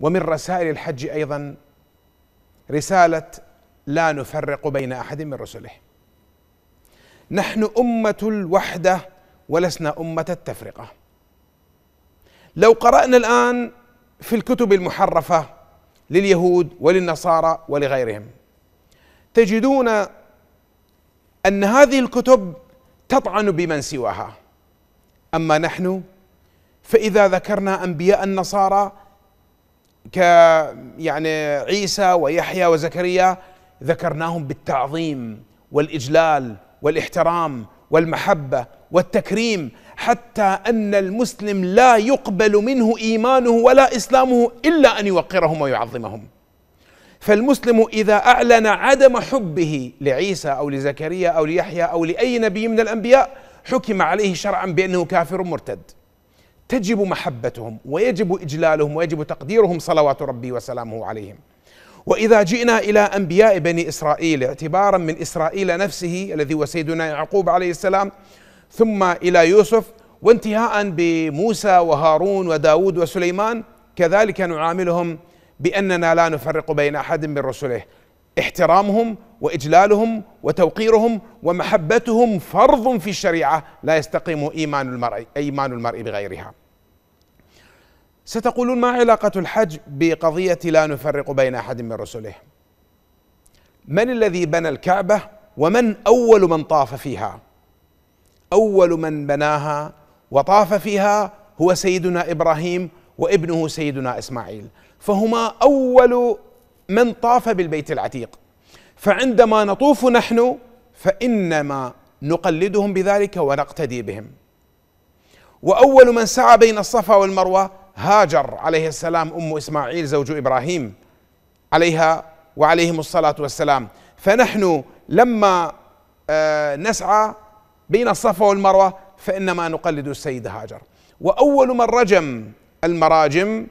ومن رسائل الحج ايضا رساله لا نفرق بين احد من رسله نحن امه الوحده ولسنا امه التفرقه لو قرانا الان في الكتب المحرفه لليهود وللنصارى ولغيرهم تجدون ان هذه الكتب تطعن بمن سواها اما نحن فاذا ذكرنا انبياء النصارى ك يعني عيسى ويحيى وزكريا ذكرناهم بالتعظيم والاجلال والاحترام والمحبه والتكريم حتى ان المسلم لا يقبل منه ايمانه ولا اسلامه الا ان يوقرهم ويعظمهم فالمسلم اذا اعلن عدم حبه لعيسى او لزكريا او ليحيى او لاي نبي من الانبياء حكم عليه شرعا بانه كافر مرتد تجب محبتهم ويجب إجلالهم ويجب تقديرهم صلوات ربي وسلامه عليهم وإذا جئنا إلى أنبياء بني إسرائيل اعتبارا من إسرائيل نفسه الذي هو سيدنا يعقوب عليه السلام ثم إلى يوسف وانتهاء بموسى وهارون وداود وسليمان كذلك نعاملهم بأننا لا نفرق بين أحد من رسله احترامهم واجلالهم وتوقيرهم ومحبتهم فرض في الشريعه لا يستقيم ايمان المرء ايمان المرء بغيرها. ستقولون ما علاقه الحج بقضيه لا نفرق بين احد من رسله؟ من الذي بنى الكعبه ومن اول من طاف فيها؟ اول من بناها وطاف فيها هو سيدنا ابراهيم وابنه سيدنا اسماعيل، فهما اول من طاف بالبيت العتيق فعندما نطوف نحن فانما نقلدهم بذلك ونقتدي بهم واول من سعى بين الصفا والمروه هاجر عليه السلام ام اسماعيل زوج ابراهيم عليها وعليهم الصلاه والسلام فنحن لما آه، نسعى بين الصفا والمروه فانما نقلد السيد هاجر واول من رجم المراجم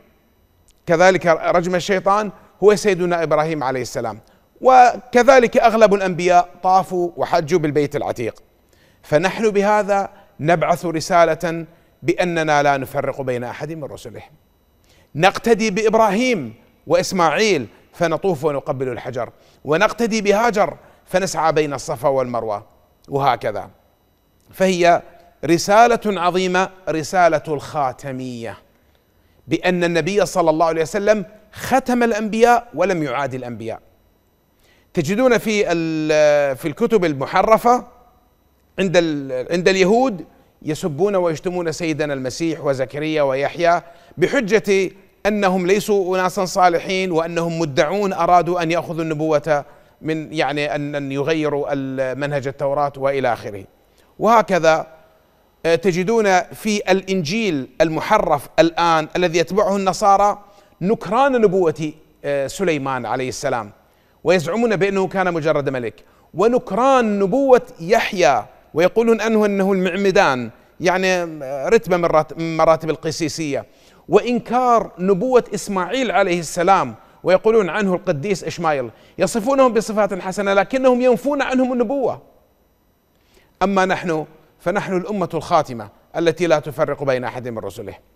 كذلك رجم الشيطان هو سيدنا ابراهيم عليه السلام وكذلك اغلب الانبياء طافوا وحجوا بالبيت العتيق فنحن بهذا نبعث رساله باننا لا نفرق بين احد من رسله نقتدي بابراهيم واسماعيل فنطوف ونقبل الحجر ونقتدي بهاجر فنسعى بين الصفا والمروه وهكذا فهي رساله عظيمه رساله الخاتميه بان النبي صلى الله عليه وسلم ختم الانبياء ولم يعاد الانبياء تجدون في في الكتب المحرفه عند عند اليهود يسبون ويشتمون سيدنا المسيح وزكريا ويحيى بحجه انهم ليسوا اناسا صالحين وانهم مدعون ارادوا ان ياخذوا النبوه من يعني ان يغيروا منهج التوراه والى اخره وهكذا آه، تجدون في الانجيل المحرف الان الذي يتبعه النصارى نكران نبوة آه، سليمان عليه السلام ويزعمون بأنه كان مجرد ملك ونكران نبوة يحيى ويقولون أنه أنه المعمدان يعني آه، رتبة من مراتب القسيسية وإنكار نبوة إسماعيل عليه السلام ويقولون عنه القديس إشمايل يصفونهم بصفات حسنة لكنهم ينفون عنهم النبوة أما نحن فنحن الأمة الخاتمة التي لا تفرق بين أحد من رسله